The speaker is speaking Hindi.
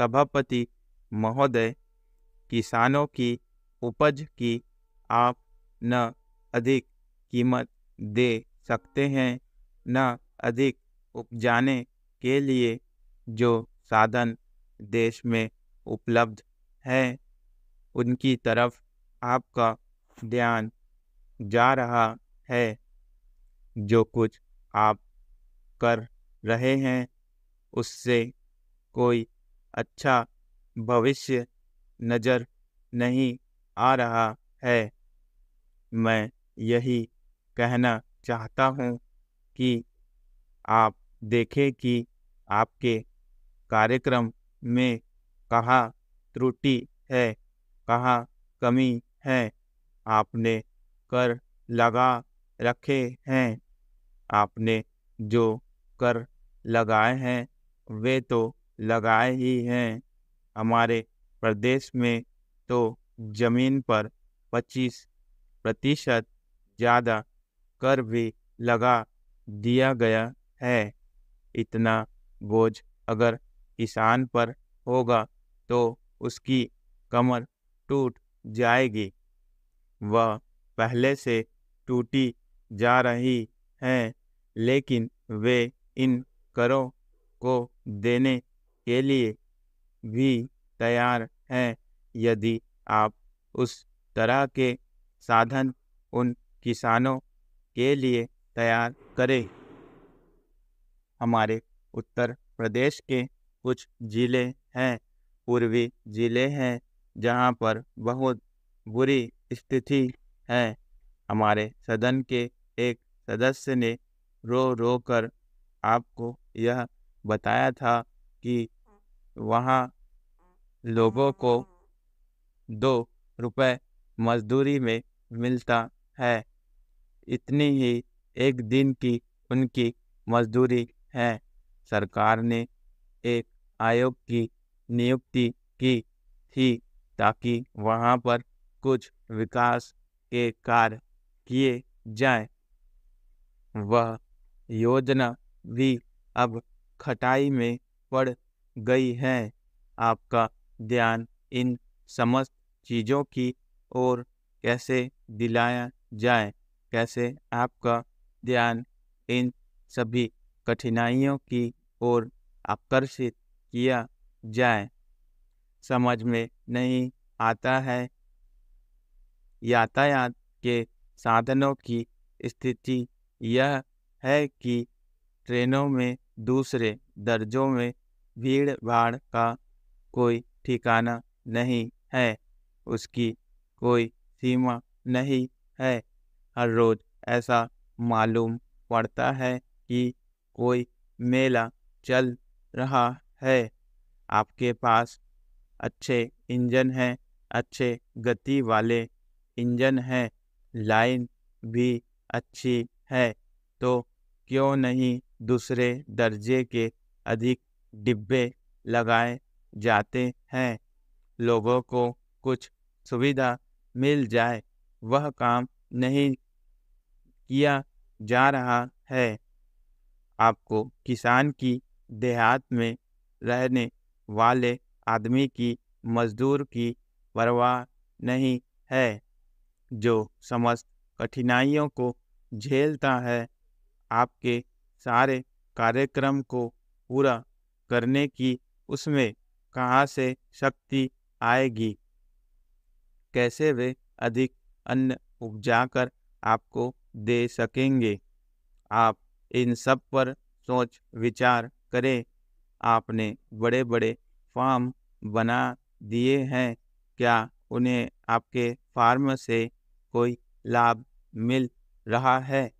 सभापति महोदय किसानों की उपज की आप न अधिक कीमत दे सकते हैं न अधिक उपजाने के लिए जो साधन देश में उपलब्ध है उनकी तरफ आपका ध्यान जा रहा है जो कुछ आप कर रहे हैं उससे कोई अच्छा भविष्य नज़र नहीं आ रहा है मैं यही कहना चाहता हूँ कि आप देखें कि आपके कार्यक्रम में कहाँ त्रुटि है कहाँ कमी है आपने कर लगा रखे हैं आपने जो कर लगाए हैं वे तो लगाए ही हैं हमारे प्रदेश में तो ज़मीन पर 25 प्रतिशत ज़्यादा कर भी लगा दिया गया है इतना बोझ अगर किसान पर होगा तो उसकी कमर टूट जाएगी वह पहले से टूटी जा रही है लेकिन वे इन करों को देने के लिए भी तैयार हैं यदि आप उस तरह के साधन उन किसानों के लिए तैयार करें हमारे उत्तर प्रदेश के कुछ ज़िले हैं पूर्वी ज़िले हैं जहां पर बहुत बुरी स्थिति है हमारे सदन के एक सदस्य ने रो रो कर आपको यह बताया था कि वहाँ लोगों को दो रुपए मजदूरी में मिलता है इतनी ही एक दिन की उनकी मजदूरी है सरकार ने एक आयोग की नियुक्ति की थी ताकि वहाँ पर कुछ विकास के कार्य किए जाएं। वह योजना भी अब खटाई में पड़ गई है आपका ध्यान इन समस्त चीज़ों की ओर कैसे दिलाया जाए कैसे आपका ध्यान इन सभी कठिनाइयों की ओर आकर्षित किया जाए समझ में नहीं आता है यातायात के साधनों की स्थिति यह है कि ट्रेनों में दूसरे दर्जों में भीड़ भाड़ का कोई ठिकाना नहीं है उसकी कोई सीमा नहीं है हर रोज़ ऐसा मालूम पड़ता है कि कोई मेला चल रहा है आपके पास अच्छे इंजन हैं अच्छे गति वाले इंजन हैं लाइन भी अच्छी है तो क्यों नहीं दूसरे दर्जे के अधिक डिब्बे लगाए जाते हैं लोगों को कुछ सुविधा मिल जाए वह काम नहीं किया जा रहा है आपको किसान की देहात में रहने वाले आदमी की मजदूर की परवाह नहीं है जो समस्त कठिनाइयों को झेलता है आपके सारे कार्यक्रम को पूरा करने की उसमें कहाँ से शक्ति आएगी कैसे वे अधिक अन्न उपजाकर आपको दे सकेंगे आप इन सब पर सोच विचार करें आपने बड़े बड़े फार्म बना दिए हैं क्या उन्हें आपके फार्म से कोई लाभ मिल रहा है